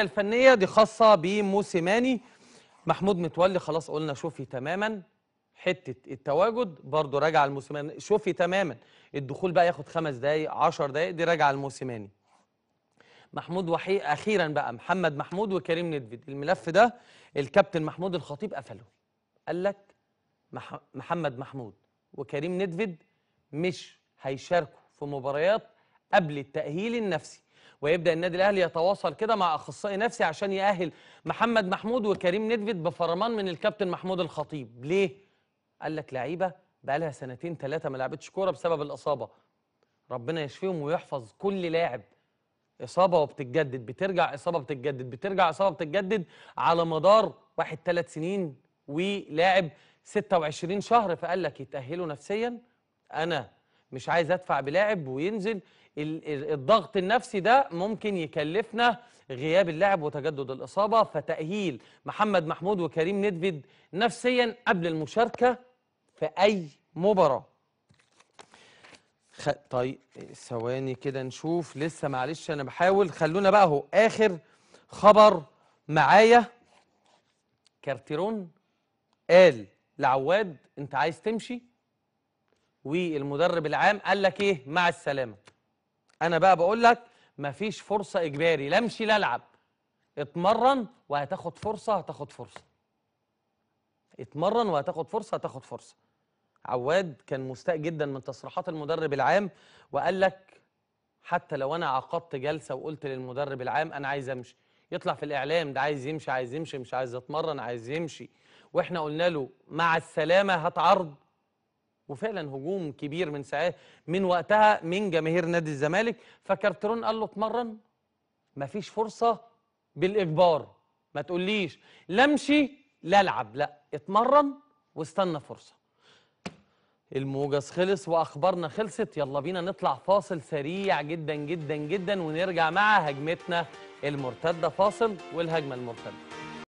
الفنية دي خاصة بموسيماني محمود متولي خلاص قلنا شوفي تماما حتة التواجد برضو راجع الموسيماني شوفي تماما الدخول بقى ياخد خمس دقايق 10 دقايق دي راجع الموسيماني محمود وحيد أخيرا بقى محمد محمود وكريم ندفد الملف ده الكابتن محمود الخطيب قفله قال لك مح محمد محمود وكريم ندفد مش هيشاركوا في مباريات قبل التأهيل النفسي ويبدا النادي الاهلي يتواصل كده مع اخصائي نفسي عشان ياهل محمد محمود وكريم ندفد بفرمان من الكابتن محمود الخطيب ليه قال لك لعيبه بقى لها سنتين ثلاثه ما لعبتش كوره بسبب الاصابه ربنا يشفيهم ويحفظ كل لاعب اصابه وبتتجدد بترجع اصابه بتتجدد بترجع اصابه بتتجدد على مدار واحد ثلاث سنين ولاعب 26 شهر فقال لك يتاهلوا نفسيا انا مش عايز ادفع بلاعب وينزل الضغط النفسي ده ممكن يكلفنا غياب اللاعب وتجدد الاصابه فتاهيل محمد محمود وكريم ندفد نفسيا قبل المشاركه في اي مباراه خ... طيب ثواني كده نشوف لسه معلش انا بحاول خلونا بقى اهو اخر خبر معايا كارتيرون قال لعواد انت عايز تمشي والمدرب العام قال لك ايه مع السلامه انا بقى بقول لك مفيش فرصه اجباري لا امشي لا العب اتمرن وهتاخد فرصه هتاخد فرصه اتمرن وهتاخد فرصه هتاخد فرصه عواد كان مستاء جدا من تصريحات المدرب العام وقال لك حتى لو انا عقدت جلسه وقلت للمدرب العام انا عايز امشي يطلع في الاعلام ده عايز يمشي عايز يمشي مش عايز اتمرن عايز يمشي واحنا قلنا له مع السلامه هتعرض وفعلا هجوم كبير من ساعه من وقتها من جماهير نادي الزمالك فكارترون قال له اتمرن مفيش فرصه بالاجبار ما تقوليش لا امشي لا العب لا اتمرن واستنى فرصه الموجز خلص واخبارنا خلصت يلا بينا نطلع فاصل سريع جدا جدا جدا ونرجع مع هجمتنا المرتده فاصل والهجمه المرتده